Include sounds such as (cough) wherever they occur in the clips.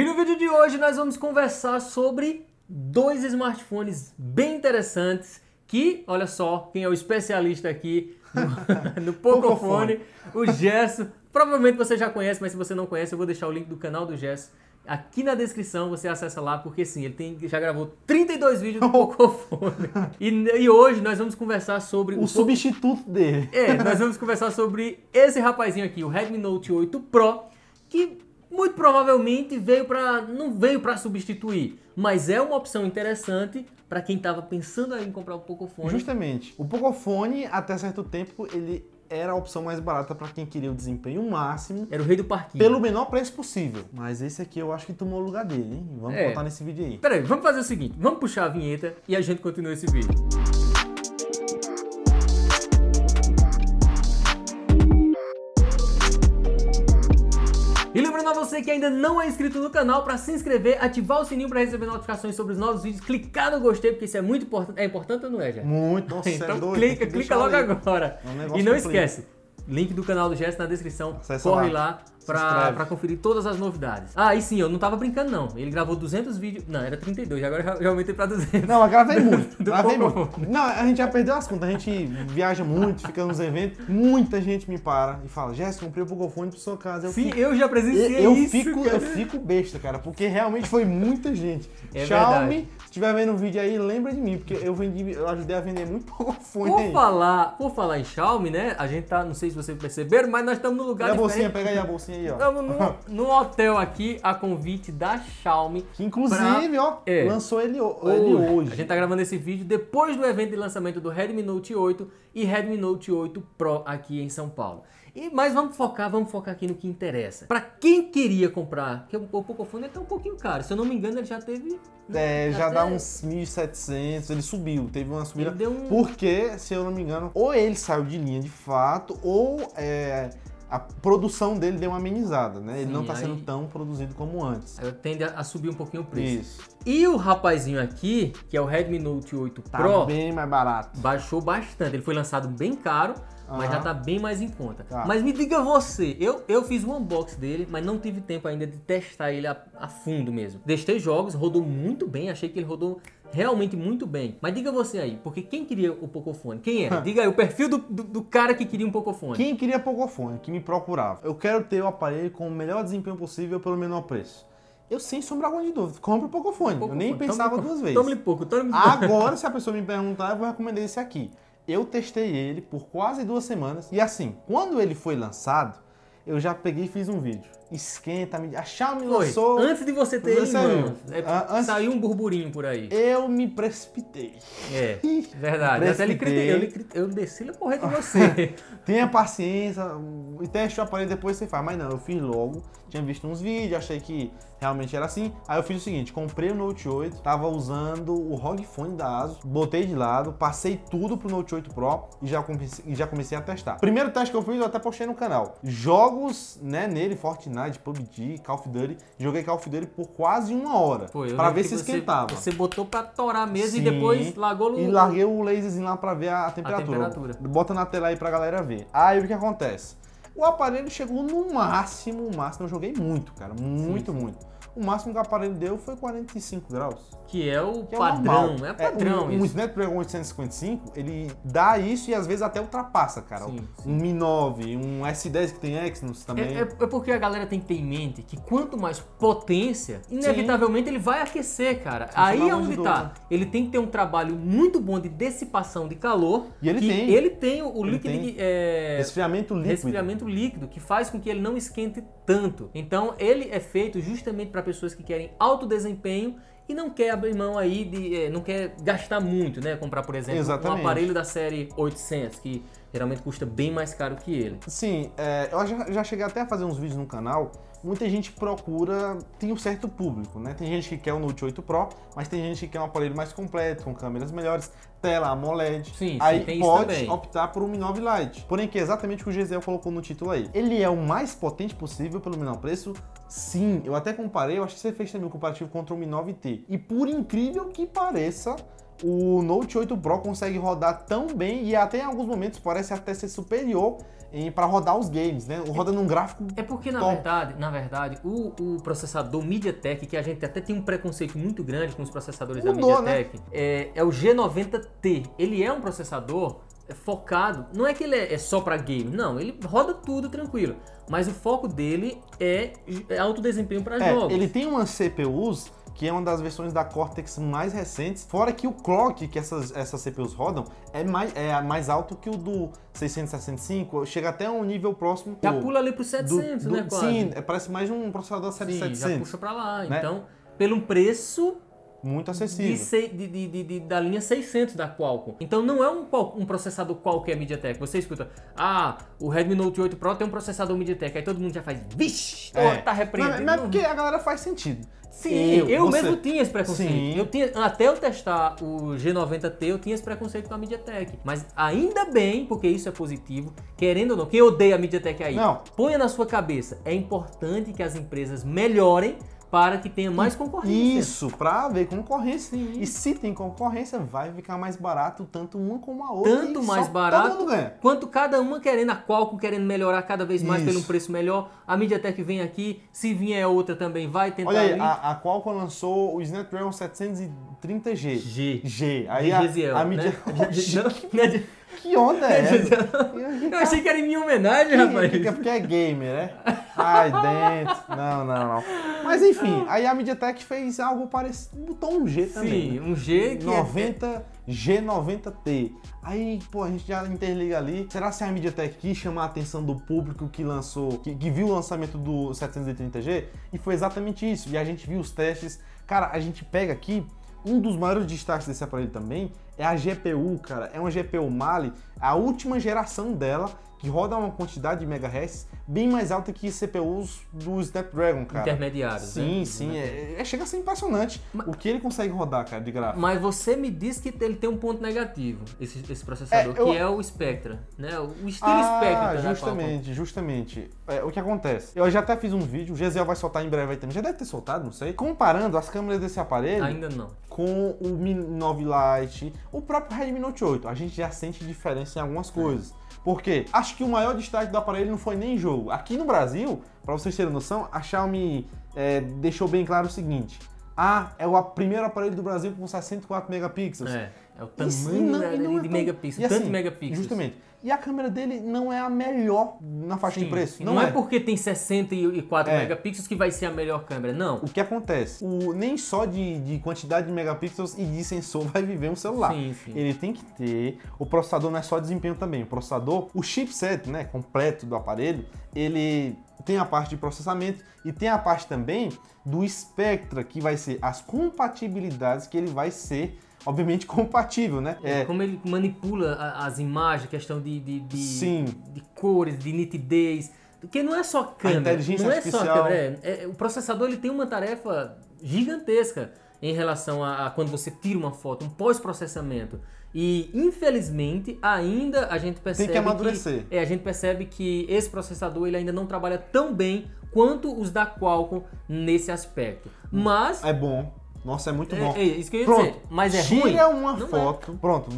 E no vídeo de hoje nós vamos conversar sobre dois smartphones bem interessantes que, olha só, quem é o especialista aqui no, (laughs) no Pocofone, o Gesso. Provavelmente você já conhece, mas se você não conhece, eu vou deixar o link do canal do Gesso aqui na descrição, você acessa lá, porque sim, ele tem, já gravou 32 vídeos do (laughs) Pocofone. E, e hoje nós vamos conversar sobre... O, o substituto Poc... dele. É, nós vamos conversar sobre esse rapazinho aqui, o Redmi Note 8 Pro, que muito provavelmente veio para não veio para substituir, mas é uma opção interessante para quem estava pensando em comprar o Pocophone. Justamente. O Pocophone até certo tempo ele era a opção mais barata para quem queria o desempenho máximo. Era o rei do parquinho. Pelo menor preço possível. Mas esse aqui eu acho que tomou o lugar dele, hein? Vamos é. botar nesse vídeo aí. Peraí, vamos fazer o seguinte. Vamos puxar a vinheta e a gente continua esse vídeo. chamar você que ainda não é inscrito no canal para se inscrever, ativar o sininho para receber notificações sobre os novos vídeos, clicar no gostei, porque isso é muito importante. É importante ou não é, já? Muito, então nossa, Então é doido, clica, clica logo ali. agora. É um e não complica. esquece, link do canal do Gesto na descrição. Acessa corre lá, lá para conferir todas as novidades. Ah, e sim, eu não tava brincando, não. Ele gravou 200 vídeos. Não, era 32, agora eu já aumentei pra 200. Não, agora gravei muito. (laughs) gravei muito. Não, a gente já perdeu as contas. A gente viaja muito, fica nos eventos. Muita gente me para e fala: Jéssica, comprei o Pogofone pro sua casa. Eu sim, fico, eu já presenciei eu, eu isso. Fico, Eu fico besta, cara, porque realmente foi muita gente. É Xiaomi, verdade. se estiver vendo o um vídeo aí, lembra de mim, porque eu vendi, eu ajudei a vender muito Pogofone. Por falar, por falar em Xiaomi, né? A gente tá, não sei se vocês perceberam, mas nós estamos no lugar. E a diferente. bolsinha, pega aí a bolsinha aí, ó. Estamos num, hotel aqui, a convite da Xiaomi. Que inclusive, pra... ó, é. lançou ele, ele hoje. A gente tá gravando esse vídeo depois do evento de lançamento do Redmi Note 8 e Redmi Note 8 Pro aqui em São Paulo. E, mas vamos focar, vamos focar aqui no que interessa. Para quem queria comprar, que é o, o Pocophone está é um pouquinho caro. Se eu não me engano, ele já teve... Né? É, já, dá uns uns 1.700, ele subiu, teve uma subida. Um... Porque, se eu não me engano, ou ele saiu de linha de fato, ou é, a produção dele deu uma amenizada, né? Sim, ele não tá aí... sendo tão produzido como antes. Ela tende a subir um pouquinho o preço. Isso. E o rapazinho aqui, que é o Redmi Note 8 tá Pro, bem mais barato. Baixou bastante. Ele foi lançado bem caro, mas uhum. já tá bem mais em conta. Tá. Mas me diga você, eu, eu fiz um unboxing dele, mas não tive tempo ainda de testar ele a, a fundo mesmo. Testei jogos, rodou muito bem, achei que ele rodou realmente muito bem. Mas diga você aí, porque quem queria o Pocofone? Quem é? (laughs) Diga aí, o perfil do, do, do, cara que queria um Pocofone. Quem queria Pocofone, que me procurava. Eu quero ter o aparelho com o melhor desempenho possível pelo menor preço. Eu sem sombra alguma de dúvida, compro o Pocofone. Pocofone. Eu nem pensava duas vezes. Tome pouco, tome Agora, se a pessoa me perguntar, eu vou recomendar esse aqui. Eu testei ele por quase duas semanas e assim, quando ele foi lançado, eu já peguei e fiz um vídeo esquenta, me... a Xiaomi Foi. lançou... Antes de você ter ele, mano, é, ah, antes... saiu um burburinho por aí. Eu me precipitei. É, verdade. Até ele critiquei, eu, eu desci na correr de você. (laughs) Tenha paciência, e teste o aparelho depois você faz. Mas não, eu fiz logo, tinha visto uns vídeos, achei que realmente era assim. Aí eu fiz o seguinte, comprei o Note 8, tava usando o ROG Phone da ASUS, botei de lado, passei tudo pro Note 8 Pro e já comecei, já comecei a testar. Primeiro teste que eu fiz, eu até postei no canal. Jogos né, nele, Fortnite, Fortnite, PUBG, Call of Duty. Joguei Call of Duty por quase uma hora. Foi, pra ver se esquentava. Você, botou pra torar mesmo Sim, e depois largou o... E larguei o laserzinho lá pra ver a temperatura. a temperatura. Bota na tela aí pra galera ver. Aí o que acontece? O aparelho chegou no máximo, máximo. Eu joguei muito, cara. Muito, Sim. muito. O máximo que o aparelho deu foi 45 graus. Que é o que é padrão, é, é padrão é, um, isso. Um Snapdragon 855, ele dá isso e às vezes até ultrapassa, cara. Sim, sim. Um Mi 9, um S10 que tem Exynos também. É, é, é, porque a galera tem que ter em mente que quanto mais potência, inevitavelmente sim. ele vai aquecer, cara. Aí é onde tá. Né? Ele tem que ter um trabalho muito bom de dissipação de calor. E ele tem. Ele tem o ele líquido tem é, Resfriamento líquido. Resfriamento líquido, que faz com que ele não esquente tanto. Então ele é feito justamente para pessoas que querem alto desempenho e não quer abrir mão aí de. É, não quer gastar muito, né? Comprar, por exemplo, Exatamente. um aparelho da série 800, que geralmente custa bem mais caro que ele. Sim, é, eu já, já cheguei até a fazer uns vídeos no canal. Muita gente procura, tem um certo público, né? Tem gente que quer o Note 8 Pro, mas tem gente que quer um aparelho mais completo, com câmeras melhores, tela AMOLED. Sim, aí sim, pode optar por um Mi 9 Lite. Porém, que é exatamente o que o Gisele colocou no título aí. Ele é o mais potente possível pelo menor preço? Sim, eu até comparei, eu acho que você fez também um comparativo contra o Mi 9T. E por incrível que pareça, o Note 8 Pro consegue rodar tão bem e até em alguns momentos parece até ser superior para rodar os games, né? Roda num gráfico. É porque top. na verdade, na verdade, o, o, processador MediaTek que a gente até tem um preconceito muito grande com os processadores Mudou, da né? MediaTek, né? é, é o G90T. Ele é um processador é, focado. Não é que ele é, é só para game, não. Ele roda tudo tranquilo. Mas o foco dele é, é alto desempenho para é, jogos. Ele tem umas CPUs que é uma das versões da Cortex mais recentes, fora que o clock que essas, essas CPUs rodam é mais, é mais alto que o do 665, chega até um nível próximo. Já pula ali pro 700, do, do, né, quase? Sim, é, parece mais um processador da série sim, 700. já puxa para lá, né? então, pelo preço muito acessível. De, de, de, de, da linha 600 da Qualcomm. Então não é um, um processador qualquer MediaTek. Você escuta, ah, o Redmi Note 8 Pro tem um processador MediaTek. Aí todo mundo já faz, vixe, é. tá repreendendo. É não, não é porque a galera faz sentido. Sim, eu, eu você... mesmo tinha esse preconceito. Sim. Eu tinha, até eu testar o G90T, eu tinha esse preconceito com a MediaTek. Mas ainda bem, porque isso é positivo, querendo ou não, quem odeia a MediaTek aí, não. ponha na sua cabeça, é importante que as empresas melhorem para que tenha mais concorrência. Isso, para haver concorrência. Sim. E se tem concorrência, vai ficar mais barato tanto uma como a outra. Tanto mais barato quanto cada uma querendo, a Qualcomm querendo melhorar cada vez mais Isso. pelo um preço melhor. A MediaTek vem aqui, se vier outra também vai tentar Olha aí, A, a Qualcomm lançou o Snapdragon 730G. G. G. Aí a, Gesiel, a, né? a, (laughs) Que onda é essa? (laughs) Eu achei que era em minha homenagem, que, rapaz. Que, que é porque é gamer, né? Ai, dentro. Não, não, não. Mas enfim, aí a MediaTek fez algo parecido. Botou um G também. Sim, né? um G que. 90 é... G90T. Aí, pô, a gente já interliga ali. Será se a MediaTek quis chamar a atenção do público que lançou, que, que viu o lançamento do 730G? E foi exatamente isso. E a gente viu os testes. Cara, a gente pega aqui um dos maiores destaques desse aparelho também é a GPU, cara. É uma GPU Mali, a última geração dela, que roda uma quantidade de megahertz bem mais alta que CPUs do Snapdragon, cara. Intermediários. Né? Sim, né? sim. É, é, chega a ser impressionante mas, o que ele consegue rodar, cara, de gráfico. Mas você me diz que ele tem um ponto negativo, esse, esse processador, é, eu... que é o Spectra, né? O estilo ah, Spectra. Tá, tá, tá, justamente, justamente. É, o que acontece? Eu já até fiz um vídeo, o GZL vai soltar em breve aí também. Já deve ter soltado, não sei. Comparando as câmeras desse aparelho... Ainda não. Com o Mi 9 Lite, o próprio Redmi Note 8. A gente já sente diferença em algumas é. coisas. Porque acho que o maior destaque do aparelho não foi nem jogo. Aqui no Brasil, para vocês terem noção, a Xiaomi é, deixou bem claro o seguinte. Ah, é o primeiro aparelho do Brasil com 64 megapixels. É, é o tamanho não, da, não de, é tão... megapixels, e tanto assim, megapixels. Justamente. E a câmera dele não é a melhor na faixa Sim. de preço. Não, não é. é. porque tem 64 é. megapixels que vai ser a melhor câmera, não. O que acontece? O, nem só de, de quantidade de megapixels e de sensor (laughs) vai viver um celular. Sim, sim. Ele tem que ter. O processador não é só desempenho também. O processador, o chipset né, completo do aparelho, ele tem a parte de processamento e tem a parte também do espectra, que vai ser as compatibilidades que ele vai ser obviamente, (laughs) compatível, né? É, é, Como ele manipula a, as imagens, questão de, de, de, Sim. de cores, de nitidez. Porque não é só câmera. A inteligência não artificial. é só câmera. É, é, o processador ele tem uma tarefa gigantesca em relação a, a quando você tira uma foto, um pós-processamento. E infelizmente ainda a gente percebe tem que amadurecer. Que, é, a gente percebe que esse processador ele ainda não trabalha tão bem quanto os da Qualcomm nesse aspecto. Hum. Mas é bom nossa, é muito é, bom. É, é isso que eu ia Pronto. dizer. Mas é Tira ruim? Tira uma Não é. foto. É. Pronto,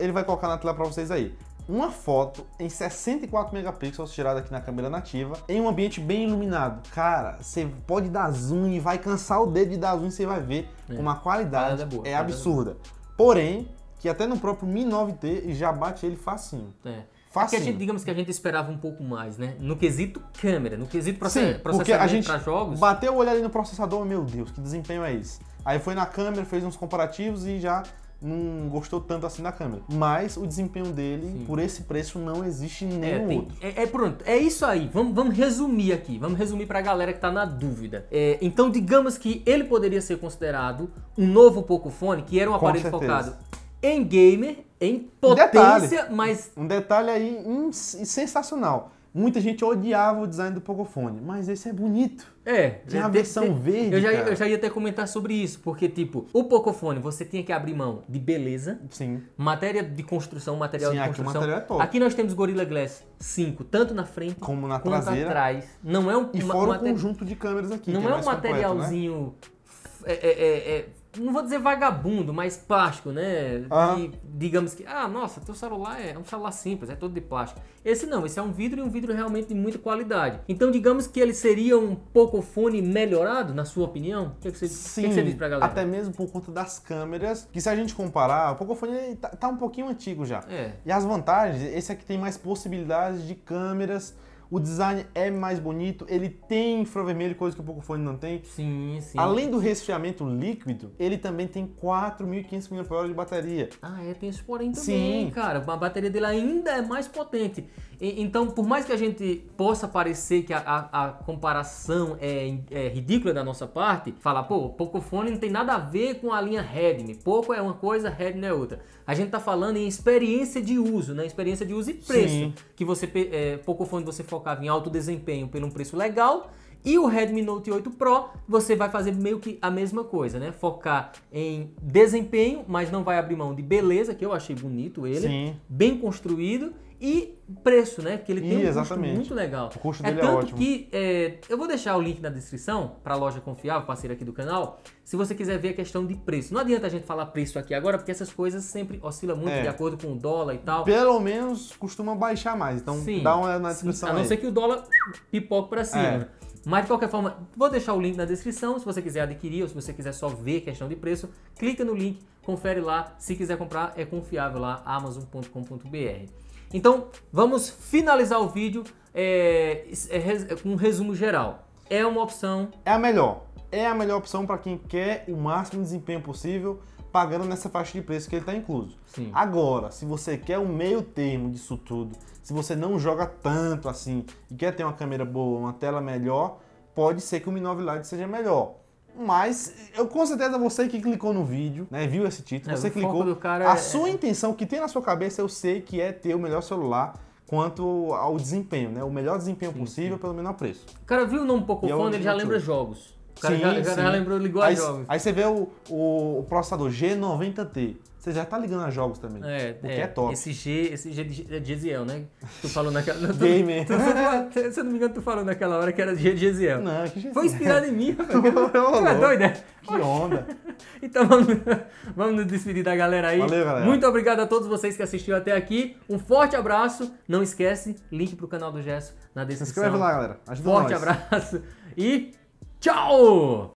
ele vai colocar na tela para vocês aí uma foto em 64 megapixels tirada aqui na câmera nativa, em um ambiente bem iluminado. Cara, você pode dar zoom e vai cansar o dedo de dar zoom e você vai ver é. uma qualidade, é, boa, é, é absurda. É Porém, que até no próprio Mi 9T já bate ele facinho. É. Facinho. Que a gente, digamos que a gente esperava um pouco mais, né? No quesito câmera, no quesito process... Sim, processamento para jogos. Bateu o olho ali no processador, meu Deus, que desempenho é esse? Aí foi na câmera, fez uns comparativos e já não gostou tanto assim da câmera. Mas o desempenho dele, Sim. por esse preço, não existe nenhum é, tem, outro. É, é, pronto, é isso aí. Vamos, vamos resumir aqui. Vamos resumir para a galera que está na dúvida. É, então, digamos que ele poderia ser considerado um novo Pocophone, que era um aparelho focado em gamer, em potência, detalhe, mas... Um detalhe aí sensacional Muita gente odiava o design do Pogofone, mas esse é bonito. É. Tem a versão ter, verde. Eu já, eu já, ia até comentar sobre isso, porque, tipo, o Pocofone você tinha que abrir mão de beleza. Sim. Matéria de construção, material Sim, de construção. Aqui, o material é top. aqui nós temos Gorilla Glass 5, tanto na frente como na quanto traseira. atrás. Não é um. E fora conjunto de câmeras aqui. Não é, é um materialzinho. Completo, né? é, é, é, é não vou dizer vagabundo, mas plástico, né? Ah. E, digamos que, ah, nossa, teu celular é um celular simples, é todo de plástico. Esse não, esse é um vidro e um vidro realmente de muita qualidade. Então, digamos que ele seria um Pocophone melhorado, na sua opinião? O que, é é você, Sim, que você diz pra galera? até mesmo por conta das câmeras, que se a gente comparar, o Pocophone tá, tá um pouquinho antigo já. É. E as vantagens, esse aqui é tem mais possibilidades de câmeras, o design é mais bonito, ele tem infravermelho, coisa que o Pocophone não tem. Sim, sim. Além do resfriamento líquido, ele também tem 4.500 mAh de bateria. Ah, é, tem esse porém também, sim. cara. A bateria dele ainda é mais potente. E, então, por mais que a gente possa parecer que a, a, a comparação é, é, ridícula da nossa parte, falar, pô, Pocophone não tem nada a ver com a linha Redmi. Poco é uma coisa, Redmi é outra. A gente tá falando em experiência de uso, né? Experiência de uso e preço. Sim. Que você, é, Pocophone você focava em alto desempenho pelo um preço legal e o Redmi Note 8 Pro, você vai fazer meio que a mesma coisa, né? Focar em desempenho, mas não vai abrir mão de beleza, que eu achei bonito ele, Sim. bem construído, e preço, né? Porque ele tem um exatamente. custo muito legal. O custo é dele é, tanto é ótimo. Que, é, eu vou deixar o link na descrição para a loja confiável, parceira aqui do canal, se você quiser ver a questão de preço. Não adianta a gente falar preço aqui agora, porque essas coisas sempre oscilam muito é. de acordo com o dólar e tal. Pelo menos costuma baixar mais, então sim, dá uma na descrição. Sim, a não aí. ser que o dólar pipoque para cima. É. Mas de qualquer forma, vou deixar o link na descrição. Se você quiser adquirir ou se você quiser só ver questão de preço, clica no link, confere lá. Se quiser comprar, é confiável lá, amazon.com.br. Então vamos finalizar o vídeo é, é, é, com um resumo geral. É uma opção. É a melhor. É a melhor opção para quem quer o máximo de desempenho possível, pagando nessa faixa de preço que ele está incluso. Sim. Agora, se você quer um meio termo disso tudo, se você não joga tanto assim e quer ter uma câmera boa, uma tela melhor, pode ser que o Mi 9 Lite seja melhor. Mas eu com certeza você que clicou no vídeo, né, viu esse título, é, você clicou. a é... sua intenção que tem na sua cabeça, eu sei que é ter o melhor celular quanto ao desempenho, né? O melhor desempenho sim, possível sim. pelo menor preço. O cara viu o nome é Pocophone, ele já lembra jogos. O cara sim, já, já lembrou, ligou aí, a jogos. Aí você vê o, o processador G90T. Você já tá ligando a jogos também. É, o é, é top. Esse G, esse G é de, Jeziel é Gesiel, né? Tu falou naquela. game Tu, tu, tu, se eu não me engano, tu falou naquela hora que era G de Gesiel. Não, que Gesiel. Foi inspirado em mim, velho. (laughs) Tu é doida? Né? Que onda. então vamos, (laughs) vamos nos despedir da galera aí. Valeu, galera. Muito obrigado a todos vocês que assistiram até aqui. Um forte abraço. Não esquece, link pro canal do Gesso na descrição. Se inscreve lá, galera. Ajuda forte nós. abraço (laughs) e tchau!